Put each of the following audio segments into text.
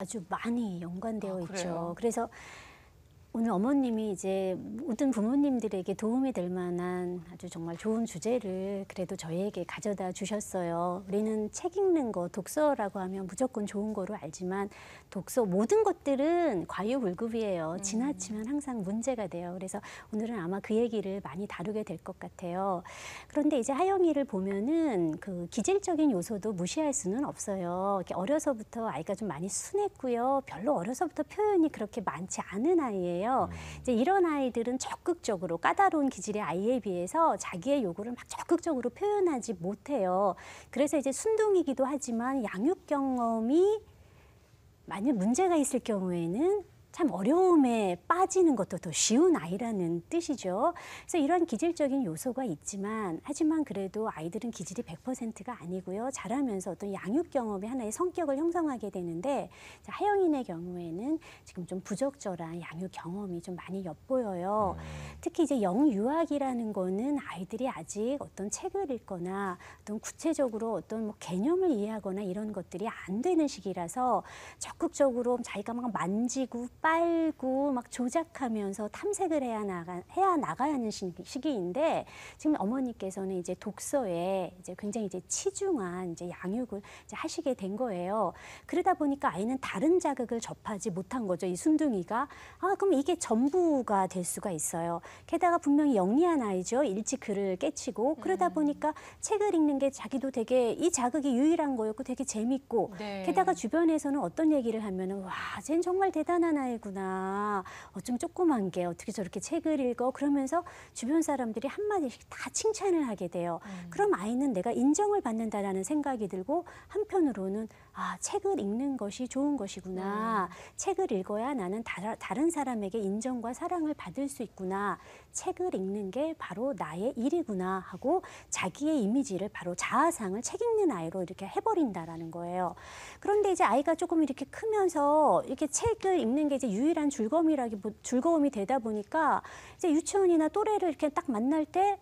아주 많이 연관되어 아, 있죠. 그래서 오늘 어머님이 이제 모든 부모님들에게 도움이 될 만한 아주 정말 좋은 주제를 그래도 저희에게 가져다 주셨어요. 우리는 책 읽는 거, 독서라고 하면 무조건 좋은 거로 알지만 독서 모든 것들은 과유불급이에요. 음. 지나치면 항상 문제가 돼요. 그래서 오늘은 아마 그 얘기를 많이 다루게 될 것 같아요. 그런데 이제 하영이를 보면은 그 기질적인 요소도 무시할 수는 없어요. 이렇게 어려서부터 아이가 좀 많이 순했고요. 별로 어려서부터 표현이 그렇게 많지 않은 아이예요. 건데요. 음. 이제 이런 아이들은 적극적으로 까다로운 기질의 아이에 비해서 자기의 요구를 막 적극적으로 표현하지 못해요. 그래서 이제 순둥이기도 하지만 양육 경험이 만약 문제가 있을 경우에는 참 어려움에 빠지는 것도 더 쉬운 아이라는 뜻이죠. 그래서 이런 기질적인 요소가 있지만 하지만 그래도 아이들은 기질이 100%가 아니고요. 자라면서 어떤 양육 경험이 하나의 성격을 형성하게 되는데 하영인의 경우에는 지금 좀 부적절한 양육 경험이 좀 많이 엿보여요. 음. 특히 이제 영유아기라는 거는 아이들이 아직 어떤 책을 읽거나 어떤 구체적으로 어떤 뭐 개념을 이해하거나 이런 것들이 안 되는 시기라서 적극적으로 자기가 막 만지고 빨고 막 조작하면서 탐색을 해야 나가 해야 나가야 하는 시기인데 지금 어머니께서는 이제 독서에 이제 굉장히 이제 치중한 이제 양육을 이제 하시게 된 거예요. 그러다 보니까 아이는 다른 자극을 접하지 못한 거죠. 이 순둥이가 아 그럼 이게 전부가 될 수가 있어요. 게다가 분명히 영리한 아이죠. 일찍 글을 깨치고 그러다 네. 보니까 책을 읽는 게 자기도 되게 이 자극이 유일한 거였고 되게 재밌고 네. 게다가 주변에서는 어떤 얘기를 하면은 와, 쟨 정말 대단한 아이. 사이구나 아, 어쩜 조그만 게 어떻게 저렇게 책을 읽어? 그러면서 주변 사람들이 한마디씩 다 칭찬을 하게 돼요. 음. 그럼 아이는 내가 인정을 받는다라는 생각이 들고 한편으로는 아, 책을 읽는 것이 좋은 것이구나. 음. 책을 읽어야 나는 다, 다른 사람에게 인정과 사랑을 받을 수 있구나. 책을 읽는 게 바로 나의 일이구나 하고 자기의 이미지를 바로 자아상을 책 읽는 아이로 이렇게 해버린다라는 거예요. 그런데 이제 아이가 조금 이렇게 크면서 이렇게 책을 읽는 게 이제 유일한 즐거움이라기 즐거움이 되다 보니까 이제 유치원이나 또래를 이렇게 딱 만날 때.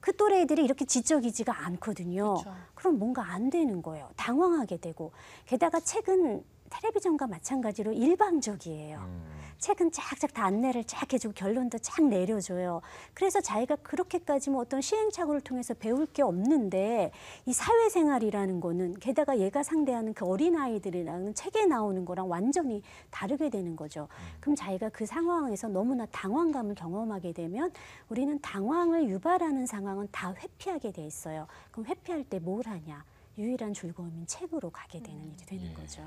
그 또래 애들이 이렇게 지적이지가 않거든요. 그쵸. 그럼 뭔가 안 되는 거예요. 당황하게 되고 게다가 책은 텔레비전과 마찬가지로 일방적이에요. 음. 책은 쫙쫙 다 안내를 쫙 해주고 결론도 쫙 내려줘요. 그래서 자기가 그렇게까지 뭐 어떤 시행착오를 통해서 배울 게 없는데 이 사회생활이라는 거는 게다가 얘가 상대하는 그 어린아이들이라는 책에 나오는 거랑 완전히 다르게 되는 거죠. 음. 그럼 자기가 그 상황에서 너무나 당황감을 경험하게 되면 우리는 당황을 유발하는 상황은 다 회피하게 돼 있어요. 그럼 회피할 때 뭘 하냐? 유일한 즐거움인 책으로 가게 되는 음. 일이 되는 예. 거죠.